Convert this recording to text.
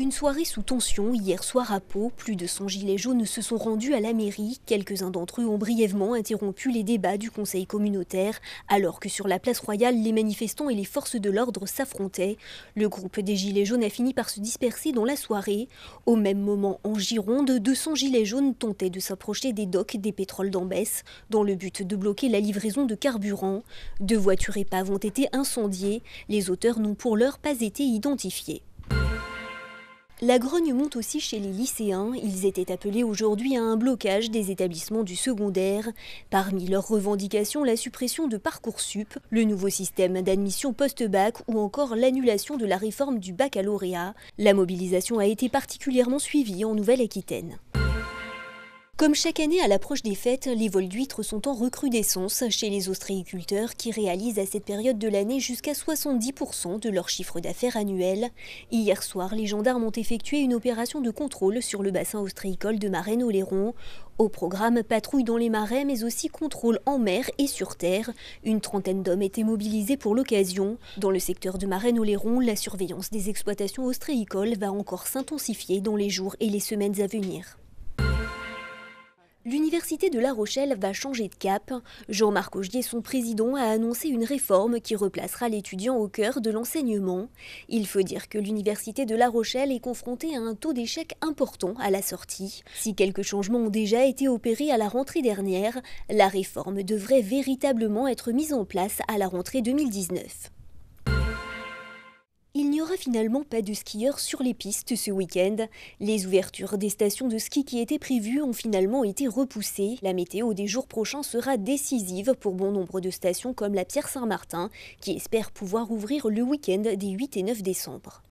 Une soirée sous tension hier soir à Pau, plus de 100 gilets jaunes se sont rendus à la mairie. Quelques-uns d'entre eux ont brièvement interrompu les débats du conseil communautaire, alors que sur la place royale, les manifestants et les forces de l'ordre s'affrontaient. Le groupe des gilets jaunes a fini par se disperser dans la soirée. Au même moment, en Gironde, 200 gilets jaunes tentaient de s'approcher des docks des pétroles d'Ambès, dans le but de bloquer la livraison de carburant. Deux voitures épaves ont été incendiées. Les auteurs n'ont pour l'heure pas été identifiés. La grogne monte aussi chez les lycéens. Ils étaient appelés aujourd'hui à un blocage des établissements du secondaire. Parmi leurs revendications, la suppression de Parcoursup, le nouveau système d'admission post-bac ou encore l'annulation de la réforme du baccalauréat. La mobilisation a été particulièrement suivie en Nouvelle-Aquitaine. Comme chaque année à l'approche des fêtes, les vols d'huîtres sont en recrudescence chez les ostréiculteurs qui réalisent à cette période de l'année jusqu'à 70% de leur chiffre d'affaires annuel. Hier soir, les gendarmes ont effectué une opération de contrôle sur le bassin ostréicole de Marraine-Oléron. Au programme, patrouille dans les marais, mais aussi contrôle en mer et sur terre. Une trentaine d'hommes étaient mobilisés pour l'occasion. Dans le secteur de Marraine-Oléron, la surveillance des exploitations ostréicoles va encore s'intensifier dans les jours et les semaines à venir. L'Université de La Rochelle va changer de cap. Jean-Marc Augier, son président, a annoncé une réforme qui replacera l'étudiant au cœur de l'enseignement. Il faut dire que l'Université de La Rochelle est confrontée à un taux d'échec important à la sortie. Si quelques changements ont déjà été opérés à la rentrée dernière, la réforme devrait véritablement être mise en place à la rentrée 2019 n'y aura finalement pas de skieurs sur les pistes ce week-end. Les ouvertures des stations de ski qui étaient prévues ont finalement été repoussées. La météo des jours prochains sera décisive pour bon nombre de stations comme la Pierre Saint-Martin, qui espère pouvoir ouvrir le week-end des 8 et 9 décembre.